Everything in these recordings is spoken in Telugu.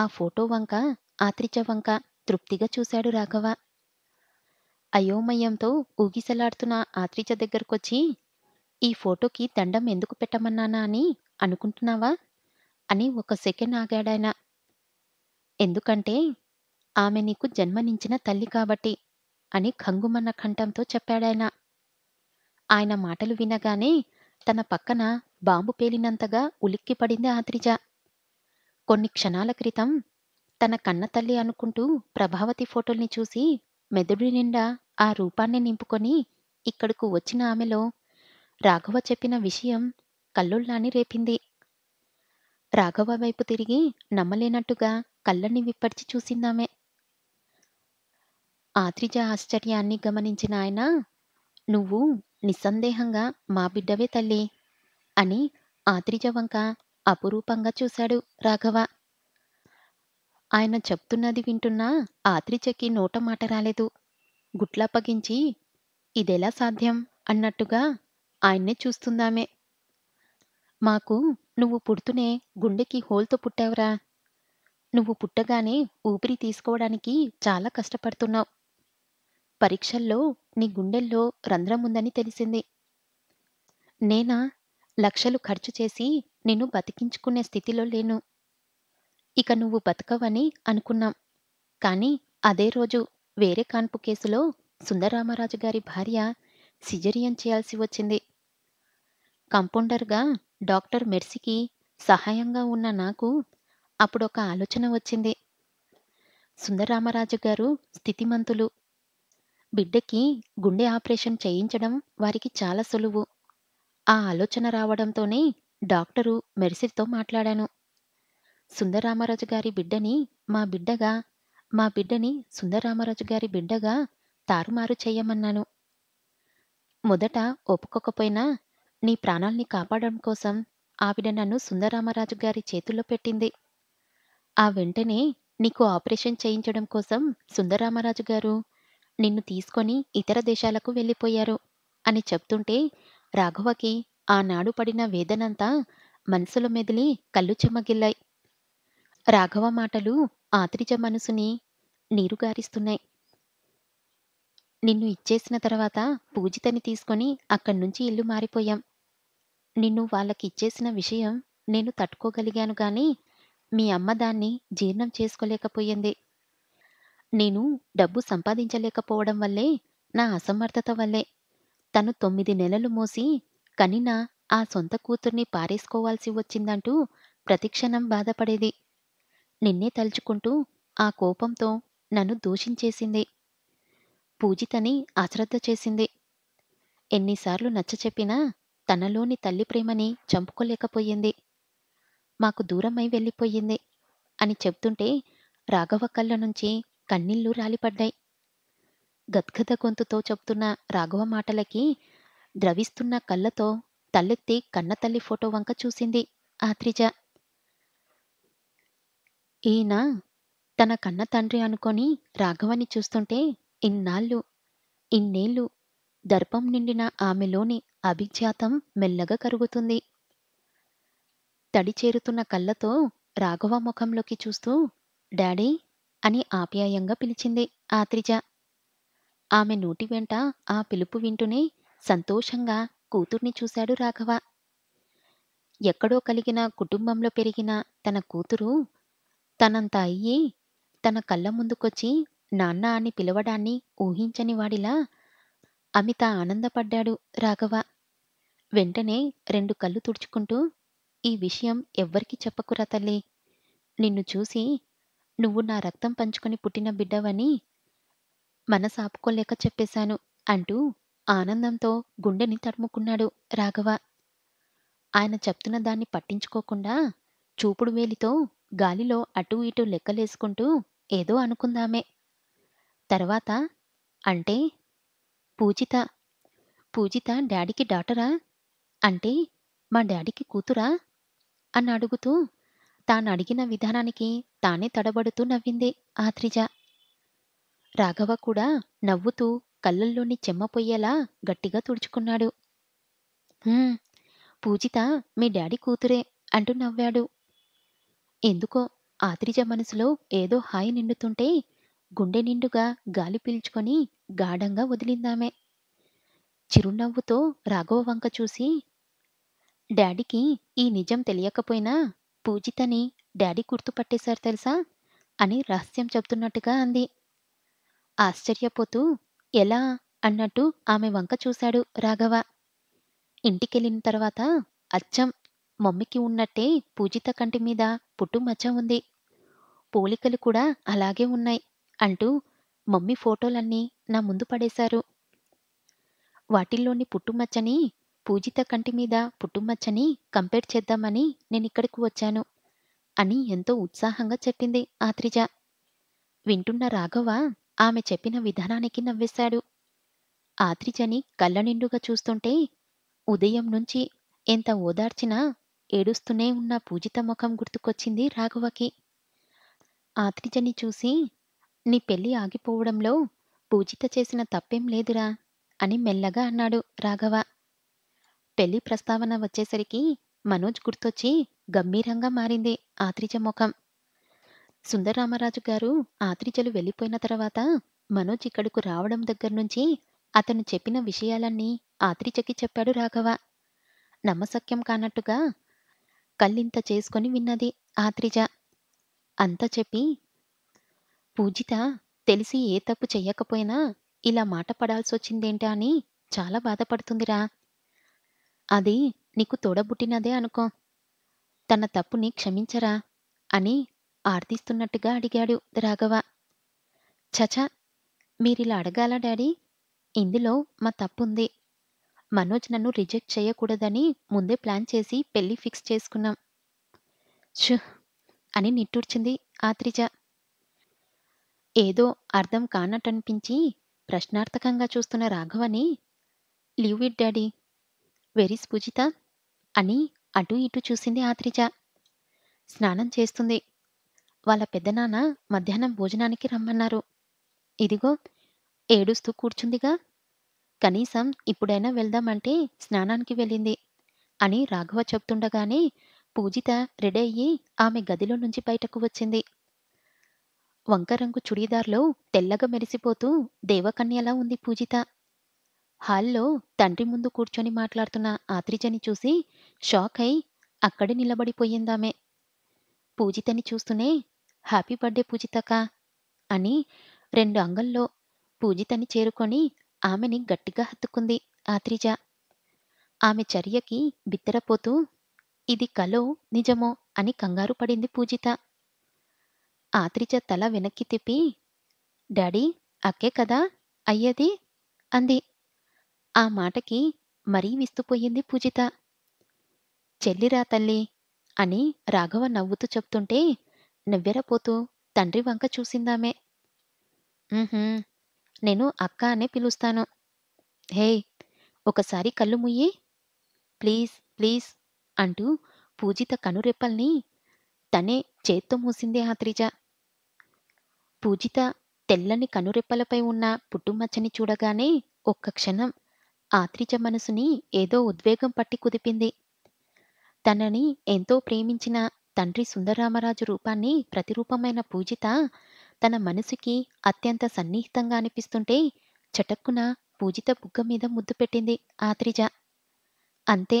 ఆ ఫోటో వంక ఆత్రిజ వంక తృప్తిగా చూశాడు రాఘవ అయోమయంతో ఊగిసలాడుతున్న ఆత్రిజ దగ్గరకొచ్చి ఈ ఫోటోకి దండం ఎందుకు పెట్టమన్నానా అని అనుకుంటున్నావా అని ఒక సెకండ్ ఆగాడాయన ఎందుకంటే ఆమె నీకు జన్మనించిన తల్లి కాబట్టి అని ఖంగుమన్న కంఠంతో చెప్పాడాయన ఆయన మాటలు వినగానే తన పక్కన బాంబు పేలినంతగా ఉలిక్కిపడింది ఆత్రిజ కొన్ని క్షణాల క్రితం తన కన్నతల్లి అనుకుంటూ ప్రభావతి ఫోటోల్ని చూసి మెదడు నిండా ఆ రూపాన్ని నింపుకొని ఇక్కడకు వచ్చిన ఆమెలో రాఘవ చెప్పిన విషయం కల్లుళ్ళాని రేపింది రాఘవ వైపు తిరిగి నమ్మలేనట్టుగా కళ్ళని విప్పర్చి చూసిందామె ఆత్రిజ ఆశ్చర్యాన్ని గమనించిన ఆయన నువ్వు నిస్సందేహంగా మా బిడ్డవే తల్లి అని ఆత్రిజ వంక అపురూపంగా చూశాడు రాఘవ ఆయన చెప్తున్నది వింటున్నా ఆత్రిచకి నోట మాట రాలేదు గుట్లప్పగించి ఇదెలా సాధ్యం అన్నట్టుగా ఆయన్నే చూస్తుందామే మాకు నువ్వు పుడుతూనే గుండెకి హోల్తో పుట్టావురా నువ్వు పుట్టగానే ఊపిరి తీసుకోవడానికి చాలా కష్టపడుతున్నావు పరీక్షల్లో నీ గుండెల్లో రంధ్రం ఉందని తెలిసింది నేనా లక్షలు ఖర్చు చేసి నేను బతికించుకునే స్థితిలో లేను ఇక నువ్వు బతకవని అనుకున్నాం కానీ అదే రోజు వేరే కాన్పు కేసులో సుందరరామరాజు గారి భార్య సిజరియన్ చేయాల్సి వచ్చింది కంపౌండర్గా డాక్టర్ మెర్సికి సహాయంగా ఉన్న నాకు అప్పుడు ఒక ఆలోచన వచ్చింది సుందరరామరాజు గారు స్థితిమంతులు బిడ్డకి గుండె ఆపరేషన్ చేయించడం వారికి చాలా సులువు ఆ ఆలోచన రావడంతోనే డాక్టరు మెరిసిట్తో మాట్లాడాను సుందరరామరాజు గారి బిడ్డని మా బిడ్డగా మా బిడ్డని సుందరరామరాజు గారి బిడ్డగా తారుమారు చేయమన్నాను మొదట ఒప్పుకోకపోయినా నీ ప్రాణాల్ని కాపాడడం కోసం ఆవిడ నన్ను సుందరరామరాజు గారి చేతుల్లో పెట్టింది ఆ వెంటనే నీకు ఆపరేషన్ చేయించడం కోసం సుందరరామరాజు గారు నిన్ను తీసుకొని ఇతర దేశాలకు వెళ్ళిపోయారు అని చెప్తుంటే రాఘవకి ఆనాడు పడిన వేదనంతా మనసులు మెదిలి కళ్ళు చెమగిల్లాయి రాఘవ మాటలు ఆత్రిజ మనసుని నీరుగారిస్తున్నాయి నిన్ను ఇచ్చేసిన తర్వాత పూజితని తీసుకొని అక్కడి నుంచి ఇల్లు మారిపోయాం నిన్ను వాళ్ళకి ఇచ్చేసిన విషయం నేను తట్టుకోగలిగాను కానీ మీ అమ్మ దాన్ని జీర్ణం చేసుకోలేకపోయింది నేను డబ్బు సంపాదించలేకపోవడం వల్లే నా అసమర్థత వల్లే తను తొమ్మిది నెలలు మోసి కనిన ఆ సొంత కూతుర్ని పారేసుకోవాల్సి వచ్చిందంటూ ప్రతిక్షణం బాధపడేది నిన్నే తలుచుకుంటూ ఆ కోపంతో నన్ను దూషించేసింది పూజితని అశ్రద్ధ చేసింది ఎన్నిసార్లు నచ్చచెప్పినా తనలోని తల్లి ప్రేమని చంపుకోలేకపోయింది మాకు దూరమై వెళ్ళిపోయింది అని చెప్తుంటే రాఘవ కళ్ళ నుంచి కన్నీళ్లు రాలిపడ్డాయి గద్గద గొంతుతో చెప్తున్న రాఘవ మాటలకి ద్రవిస్తున్న కళ్ళతో తల్లెత్తి కన్నతల్లి ఫోటో వంక చూసింది ఆత్రిజ ఈయన తన కన్న తండ్రి అనుకొని రాఘవని చూస్తుంటే ఇన్నాళ్ళు ఇన్నేళ్ళు దర్పం నిండిన ఆమెలోని అభిజ్ఞాతం మెల్లగా కరుగుతుంది తడి చేరుతున్న కళ్ళతో రాఘవ ముఖంలోకి చూస్తూ డాడీ అని ఆప్యాయంగా పిలిచింది ఆత్రిజ ఆమె నోటి వెంట ఆ పిలుపు వింటూనే సంతోషంగా కూతుర్ని చూశాడు రాఘవ ఎక్కడో కలిగిన కుటుంబంలో పెరిగిన తన కూతురు తనంత అయ్యి తన కళ్ళ ముందుకొచ్చి నాన్న అని పిలవడాన్ని ఊహించని వాడిలా అమిత ఆనందపడ్డాడు రాఘవ వెంటనే రెండు కళ్ళు తుడుచుకుంటూ ఈ విషయం ఎవ్వరికీ చెప్పకురా తల్లి నిన్ను చూసి నువ్వు నా రక్తం పంచుకొని పుట్టిన బిడ్డవని మనసాపుకోలేక చెప్పేశాను అంటూ ఆనందంతో గుండెని తడుముకున్నాడు రాఘవ ఆయన చెప్తున్న దాన్ని పట్టించుకోకుండా చూపుడు వేలితో గాలిలో అటూ ఇటూ లెక్కలేసుకుంటూ ఏదో అనుకుందామే తర్వాత అంటే పూజిత పూజిత డాడీకి డాటరా అంటే మా డాడీకి కూతురా అని అడుగుతూ తాను అడిగిన విధానానికి తానే తడబడుతూ నవ్వింది ఆత్రిజ రాఘవ కూడా నవ్వుతూ కళ్ళల్లోని చెమ్మపోయేలా గట్టిగా తుడుచుకున్నాడు పూజిత మీ డాడీ కూతురే అంటూ నవ్వాడు ఎందుకో ఆత్రిజ మనసులో ఏదో హాయి నిండుతుంటే గుండె నిండుగా గాలి పీల్చుకొని గాఢంగా వదిలిందామే చిరునవ్వుతో రాఘవ వంక చూసి డాడీకి ఈ నిజం తెలియకపోయినా పూజితని డాడీ గుర్తుపట్టేశారు తెలుసా అని రహస్యం చెప్తున్నట్టుగా అంది ఆశ్చర్యపోతూ ఎలా అన్నట్టు ఆమె వంక చూశాడు రాఘవ ఇంటికెళ్ళిన తర్వాత అచ్చం మమ్మీకి ఉన్నట్టే పూజిత కంటి మీద పుట్టు మచ్చ ఉంది పోలికలు కూడా అలాగే ఉన్నాయి అంటూ మమ్మీ ఫోటోలన్నీ నా ముందు పడేశారు వాటిల్లోని పుట్టుమచ్చని పూజిత కంటి మీద పుట్టుమచ్చని కంపేర్ చేద్దామని నేను ఇక్కడికి వచ్చాను అని ఎంతో ఉత్సాహంగా చెప్పింది ఆత్రిజ వింటున్న రాఘవ ఆమె చెప్పిన విధానానికి నవ్వేశాడు ఆత్రిజని కళ్ళనిండుగా చూస్తుంటే ఉదయం నుంచి ఎంత ఓదార్చినా ఏడుస్తూనే ఉన్న పూజిత ముఖం గుర్తుకొచ్చింది రాఘవకి ఆత్రిజని చూసి నీ పెళ్లి ఆగిపోవడంలో పూజిత చేసిన తప్పేం లేదురా అని మెల్లగా అన్నాడు రాఘవ పెళ్లి ప్రస్తావన వచ్చేసరికి మనోజ్ గుర్తొచ్చి గంభీరంగా మారింది ఆత్రిజ ముఖం సుందరరామరాజు గారు ఆత్రిజలు వెళ్ళిపోయిన తర్వాత మనోజ్ ఇక్కడకు రావడం దగ్గర నుంచి అతను చెప్పిన విషయాలన్నీ ఆత్రిజకి చెప్పాడు రాఘవ నమ్మసక్యం కానట్టుగా కళ్ళింత చేసుకొని విన్నది ఆత్రిజ అంతా చెప్పి పూజిత తెలిసి ఏ తప్పు చెయ్యకపోయినా ఇలా మాట పడాల్సొచ్చిందేంటా అని చాలా బాధపడుతుందిరా అది నీకు తోడబుట్టినదే అనుకో తన తప్పుని క్షమించరా అని ఆర్తిస్తున్నట్టుగా అడిగాడు రాఘవ చచా మీరిలా అడగాల డాడీ ఇందులో మా తప్పుంది మనోజ్ నన్ను రిజెక్ట్ చేయకూడదని ముందే ప్లాన్ చేసి పెళ్లి ఫిక్స్ చేసుకున్నాం చు అని నిట్టూర్చింది ఆత్రిజ ఏదో అర్థం కానట్టనిపించి ప్రశ్నార్థకంగా చూస్తున్న రాఘవని లీవ్ ఇట్ డాడీ వెరీస్ పూజిత అని అటు ఇటు చూసింది ఆత్రిజ స్నానం చేస్తుంది వాళ్ళ పెద్దనాన్న మధ్యాహ్నం భోజనానికి రమ్మన్నారు ఇదిగో ఏడుస్తూ కూర్చుందిగా కనీసం ఇప్పుడైనా వెళ్దామంటే స్నానానికి వెళ్ళింది అని రాఘవ చెప్తుండగానే పూజిత రెడీ అయ్యి ఆమె గదిలో నుంచి బయటకు వచ్చింది వంకరంగు చుడీదార్లో తెల్లగా మెరిసిపోతూ దేవకన్యలా ఉంది పూజిత హాల్లో తండ్రి ముందు కూర్చొని మాట్లాడుతున్న ఆత్రిజని చూసి షాక్ అయి అక్కడే నిలబడిపోయిందామె పూజితని చూస్తూనే హ్యాపీ బర్త్డే పూజితక్క అని రెండు అంగల్లో పూజితని చేరుకొని ఆమెని గట్టిగా హత్తుకుంది ఆత్రిజ ఆమె చర్యకి బిత్తరపోతూ ఇది కలో నిజమో అని కంగారు పడింది పూజిత ఆత్రిజ తల వెనక్కి తిప్పి డాడీ అక్కే కదా అయ్యేది అంది ఆ మాటకి మరీ విస్తుపోయింది పూజిత చెల్లిరా తల్లి అని రాఘవ నవ్వుతూ చెప్తుంటే నవ్వెరపోతూ తండ్రి వంక చూసిందామే నేను అక్క అనే పిలుస్తాను హే ఒకసారి కళ్ళు ముయ్యి ప్లీజ్ ప్లీజ్ అంటూ పూజిత కనురెప్పల్ని తనే చేత్తో మూసింది ఆత్రిజ పూజిత తెల్లని కనురెప్పలపై ఉన్న పుట్టుమచ్చని చూడగానే ఒక్క క్షణం ఆత్రిజ మనసుని ఏదో ఉద్వేగం పట్టి కుదిపింది తనని ఎంతో ప్రేమించిన తండ్రి సుందరరామరాజు రూపాన్ని ప్రతిరూపమైన పూజిత తన మనసుకి అత్యంత సన్నిహితంగా అనిపిస్తుంటే చటక్కున పూజిత బుగ్గ మీద ముద్దు పెట్టింది ఆద్రిజ అంతే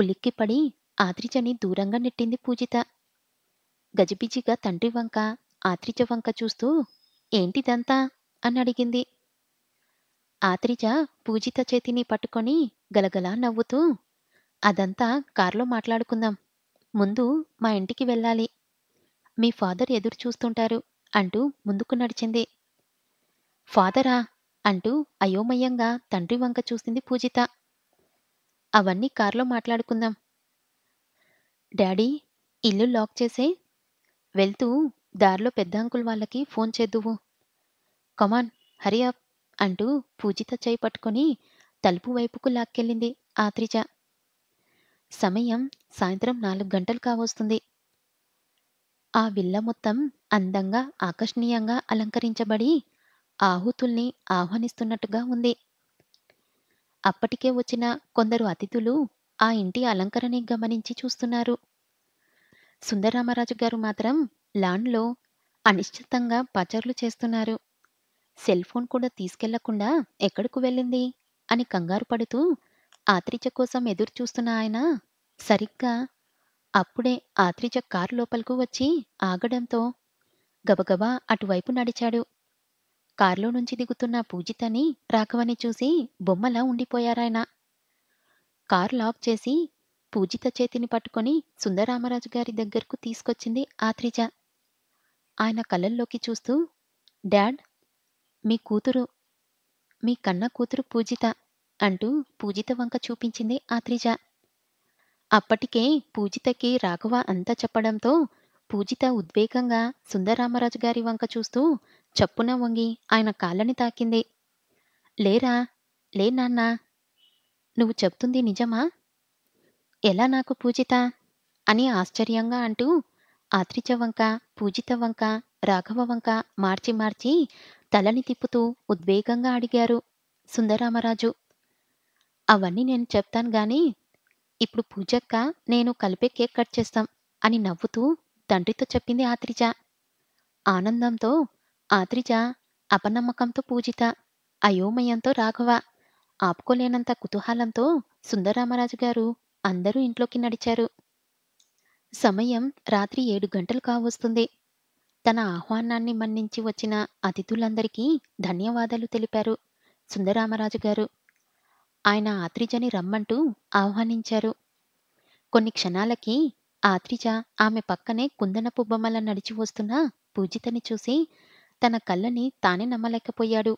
ఉలిక్కిపడి ఆద్రిజని దూరంగా నెట్టింది పూజిత గజిబిజిగా తండ్రి వంక ఆద్రిజ వంక చూస్తూ ఏంటిదంతా అని అడిగింది ఆద్రిజ పూజిత చేతిని పట్టుకొని గలగలా నవ్వుతూ అదంతా కారులో మాట్లాడుకుందాం ముందు మా ఇంటికి వెళ్ళాలి మీ ఫాదర్ ఎదురు చూస్తుంటారు అంటూ ముందుకు నడిచింది ఫాదరా అంటూ అయోమయంగా తండ్రి వంక చూసింది పూజిత అవన్నీ కారులో మాట్లాడుకుందాం డాడీ ఇల్లు లాక్ చేసే వెళ్తూ దారిలో పెద్ద అంకుల్ వాళ్ళకి ఫోన్ చేద్దువు కమాన్ హరి అప్ అంటూ పూజిత చేయి పట్టుకుని తలుపు వైపుకు లాక్కెళ్ళింది ఆత్రిజ సమయం సాయంత్రం నాలుగు గంటలు కావస్తుంది ఆ విల్ల మొత్తం అందంగా ఆకర్షణీయంగా అలంకరించబడి ఆహుతుల్ని ఆహ్వానిస్తున్నట్టుగా ఉంది అప్పటికే వచ్చిన కొందరు అతిథులు ఆ ఇంటి అలంకరణని గమనించి చూస్తున్నారు సుందరరామరాజు గారు మాత్రం లాన్లో అనిశ్చితంగా పచర్లు చేస్తున్నారు సెల్ ఫోన్ కూడా తీసుకెళ్లకుండా ఎక్కడకు వెళ్ళింది అని కంగారు పడుతూ ఆత్రిజ కోసం ఎదురుచూస్తున్న ఆయన సరిగ్గా అప్పుడే ఆత్రిజ కారు లోపలకు వచ్చి ఆగడంతో గబగబా అటువైపు నడిచాడు కారులో నుంచి దిగుతున్న పూజితని రాఘవని చూసి బొమ్మలా ఉండిపోయారాయన కారు లాక్ చేసి పూజిత చేతిని పట్టుకొని సుందరామరాజు గారి దగ్గరకు తీసుకొచ్చింది ఆత్రిజ ఆయన కళ్ళల్లోకి చూస్తూ డాడ్ మీ కూతురు మీ కన్న కూతురు పూజిత అంటూ పూజిత వంక చూపించింది ఆత్రిజ అప్పటికే పూజితకి రాఘవ అంతా చెప్పడంతో పూజిత ఉద్వేగంగా సుందరరామరాజు గారి వంక చూస్తూ చప్పున వంగి ఆయన కాళ్ళని తాకింది లేరా లే నాన్నా నువ్వు చెప్తుంది నిజమా ఎలా నాకు పూజిత అని ఆశ్చర్యంగా అంటూ ఆత్రిజ వంక పూజిత వంక రాఘవ వంక మార్చి మార్చి తలని తిప్పుతూ ఉద్వేగంగా అడిగారు సుందరరామరాజు అవన్నీ నేను చెప్తాను గాని, ఇప్పుడు పూజక్క, నేను కలిపే కేక్ కట్ చేస్తాం అని నవ్వుతూ తండ్రితో చెప్పింది ఆత్రిజ. ఆనందంతో ఆత్రిజ, అపనమ్మకంతో పూజిత, అయోమయంతో రాఘవ, ఆపుకోలేనంత కుతూహలంతో సుందరరామరాజు గారు అందరూ ఇంట్లోకి నడిచారు. సమయం రాత్రి ఏడు గంటలు కావస్తుంది. తన ఆహ్వానాన్ని మన్నించి వచ్చిన అతిథులందరికీ ధన్యవాదాలు తెలిపారు సుందరరామరాజు గారు. ఆయన ఆత్రిజని రమ్మంటూ ఆహ్వానించారు కొన్ని క్షణాలకి ఆత్రిజ ఆమె పక్కనే కుందనపు బొమ్మల నడిచి వస్తున్న పూజితని చూసి తన కళ్ళని తానే నమ్మలేకపోయాడు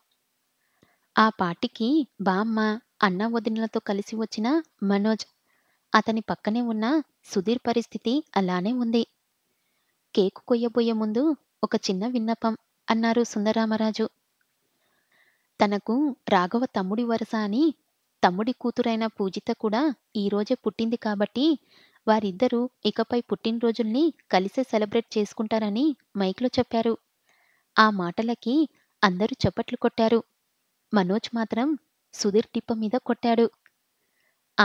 ఆ పాటికి బామ్మ అన్న వదినలతో కలిసి వచ్చిన మనోజ్ అతని పక్కనే ఉన్న సుధీర్ పరిస్థితి అలానే ఉంది కేకు కొయ్యబోయే ముందు ఒక చిన్న విన్నపం అన్నారు సుందరామరాజు తనకు రాఘవ తమ్ముడి వరస అని తమ్ముడి కూతురైన పూజిత కూడా ఈరోజే పుట్టింది కాబట్టి వారిద్దరూ ఇకపై పుట్టినరోజుల్ని కలిసే సెలబ్రేట్ చేసుకుంటారని మైక్లో చెప్పారు ఆ మాటలకి అందరూ చప్పట్లు కొట్టారు మనోజ్ మాత్రం సుధీర్ టిప్ప మీద కొట్టాడు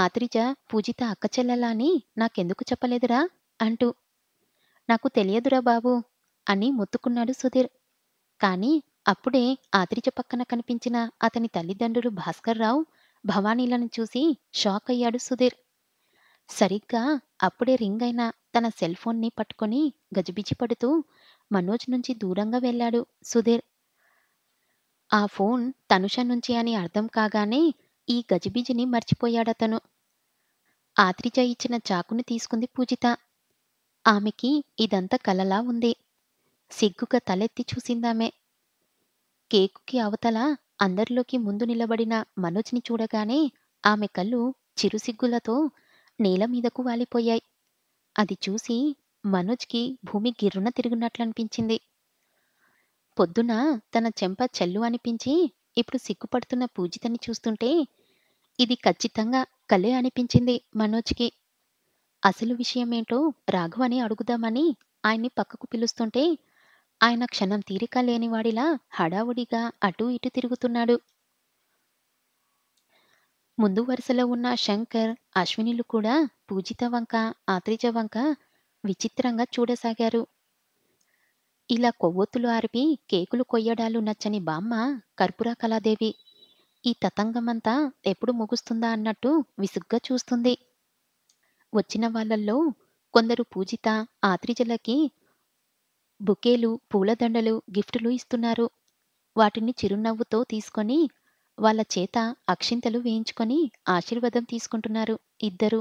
ఆత్రిజ పూజిత అక్కచెల్లెలా అని నాకెందుకు చెప్పలేదురా అంటూ నాకు తెలియదురా బాబు అని మొత్తుకున్నాడు సుధీర్ కానీ అప్పుడే ఆత్రిజ పక్కన కనిపించిన అతని తల్లిదండ్రులు భాస్కర్రావు భవానీలను చూసి షాక్ అయ్యాడు సుధీర్ సరిగ్గా అప్పుడే రింగ్ అయిన తన సెల్ ఫోన్ని పట్టుకొని గజిబిజి పడుతూ మనోజ్ నుంచి దూరంగా వెళ్ళాడు సుధీర్ ఆ ఫోన్ తనుష నుంచి అని అర్థం కాగానే ఈ గజిబిజిని మర్చిపోయాడతను ఆత్రిజ ఇచ్చిన చాకుని తీసుకుంది పూజిత ఆమెకి ఇదంతా కలలా ఉంది సిగ్గుగా తలెత్తి చూసిందామె కేకుకి అవతల అందరిలోకి ముందు నిలబడిన మనోజ్ని చూడగానే ఆమె కళ్ళు చిరుసిగ్గులతో నేల మీదకు వాలిపోయాయి అది చూసి మనోజ్కి భూమి గిర్రున తిరిగినట్లనిపించింది పొద్దున తన చెంప చెల్లు అనిపించి ఇప్పుడు సిగ్గుపడుతున్న పూజితని చూస్తుంటే ఇది ఖచ్చితంగా కలే అనిపించింది మనోజ్కి అసలు విషయమేంటో రాఘవని అడుగుదామని ఆయన్ని పక్కకు పిలుస్తుంటే ఆయన క్షణం తీరిక లేనివాడిలా హడావుడిగా అటూ ఇటు తిరుగుతున్నాడు ముందు వరుసలో ఉన్న శంకర్ అశ్వినిలు కూడా పూజిత వంక ఆత్రిజ వంక విచిత్రంగా చూడసాగారు ఇలా కొవ్వొత్తులు ఆర్పి కేకులు కొయ్యడాలు నచ్చని బామ్మ కర్పూర కళాదేవి ఈ తతంగమంతా ఎప్పుడు ముగుస్తుందా అన్నట్టు విసుగ్గా చూస్తుంది వచ్చిన వాళ్ళల్లో కొందరు పూజిత ఆత్రిజలకి బుకేలు పూలదండలు గిఫ్టులు ఇస్తున్నారు వాటిని చిరునవ్వుతో తీసుకొని వాళ్ళ చేత అక్షింతలు వేయించుకొని ఆశీర్వాదం తీసుకుంటున్నారు ఇద్దరు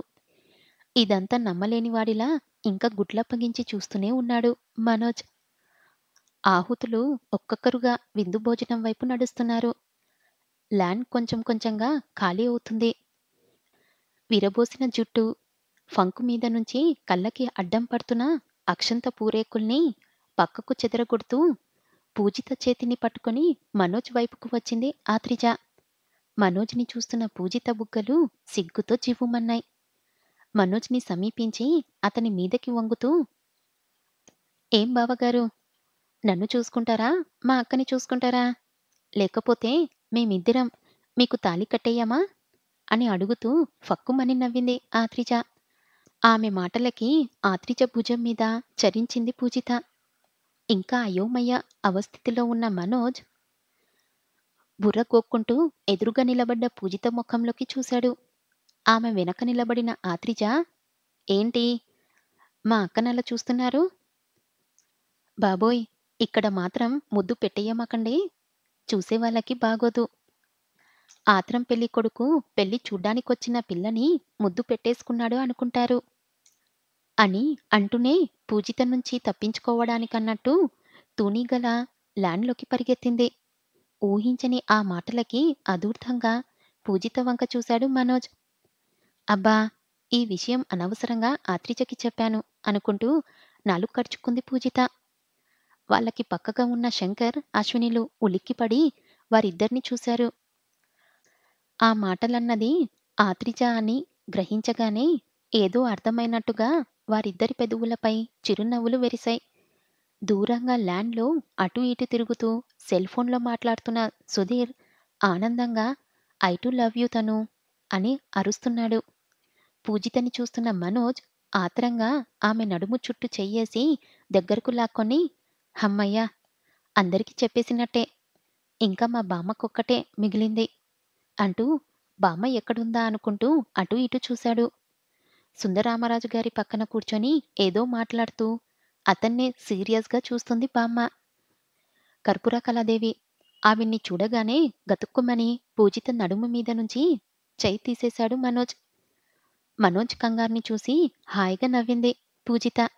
ఇదంతా నమ్మలేనివాడిలా ఇంకా గుడ్లప్పగించి చూస్తూనే ఉన్నాడు మనోజ్ ఆహుతులు ఒక్కొక్కరుగా విందు భోజనం వైపు నడుస్తున్నారు ల్యాండ్ కొంచెం కొంచెంగా ఖాళీ అవుతుంది విరబోసిన జుట్టు ఫంకు మీద నుంచి కళ్ళకి అడ్డం పడుతున్న అక్షంత పూరేకుల్ని పక్కకు చెదరగొడుతూ పూజిత చేతిని పట్టుకుని మనోజ్ వైపుకు వచ్చింది ఆత్రిజ మనోజ్ని చూస్తున్న పూజిత బుగ్గలు సిగ్గుతో జీవుమన్నాయి మనోజ్ని సమీపించి అతని మీదకి వంగుతూ ఏం బావగారు నన్ను చూసుకుంటారా మా అక్కని చూసుకుంటారా లేకపోతే మేమిద్దరం మీకు తాలి కట్టేయమా అని అడుగుతూ ఫక్కుమని నవ్వింది ఆత్రిజ ఆమె మాటలకి ఆత్రిజ భుజం మీద చరించింది పూజిత ఇంకా అయోమయ అవస్థితిలో ఉన్న మనోజ్ బుర్ర కోక్కుంటూ ఎదురుగా నిలబడ్డ పూజిత ముఖంలోకి చూశాడు ఆమె వెనక నిలబడిన ఆత్రిజ ఏంటి మా అక్కనల్ల చూస్తున్నారు బాబోయ్ ఇక్కడ మాత్రం ముద్దు పెట్టేయమాకండి చూసేవాళ్ళకి బాగోదు ఆత్రం పెళ్లి కొడుకు పెళ్లి చూడ్డానికొచ్చిన పిల్లని ముద్దు పెట్టేసుకున్నాడు అనుకుంటారు అని అంటూనే పూజిత నుంచి తప్పించుకోవడానికన్నట్టు గల ల్యాండ్లోకి పరిగెత్తింది ఊహించని ఆ మాటలకి అదూర్థంగా పూజిత వంక చూశాడు మనోజ్ అబ్బా ఈ విషయం అనవసరంగా ఆత్రిజకి చెప్పాను అనుకుంటూ నాలుగు కడుచుకుంది పూజిత వాళ్ళకి పక్కగా ఉన్న శంకర్ అశ్వినిలు ఉలిక్కిపడి వారిద్దరిని చూశారు ఆ మాటలన్నది ఆత్రిజ అని గ్రహించగానే ఏదో అర్థమైనట్టుగా వారిద్దరి పెదవులపై చిరునవ్వులు వెరిశాయి దూరంగా ల్యాండ్లో అటు ఇటు తిరుగుతూ సెల్ఫోన్లో మాట్లాడుతున్న సుధీర్ ఆనందంగా ఐ టు లవ్ యూ తను అని అరుస్తున్నాడు పూజితని చూస్తున్న మనోజ్ ఆత్రంగా ఆమె నడుము చుట్టూ చెయ్యేసి దగ్గరకు లాక్కొని హమ్మయ్యా అందరికీ చెప్పేసినట్టే ఇంకా మా బామ్మకొక్కటే మిగిలింది అంటూ బామ్మ ఎక్కడుందా అనుకుంటూ అటు ఇటు చూశాడు సుందరామరాజు గారి పక్కన కూర్చొని ఏదో మాట్లాడుతూ అతన్నే సీరియస్గా చూస్తుంది బామ్మ కర్పూర కళాదేవి ఆవిన్ని చూడగానే గతుక్కుమని పూజిత నడుము మీద నుంచి చేయి తీసేశాడు మనోజ్ మనోజ్ కంగార్ని చూసి హాయిగా నవ్వింది పూజిత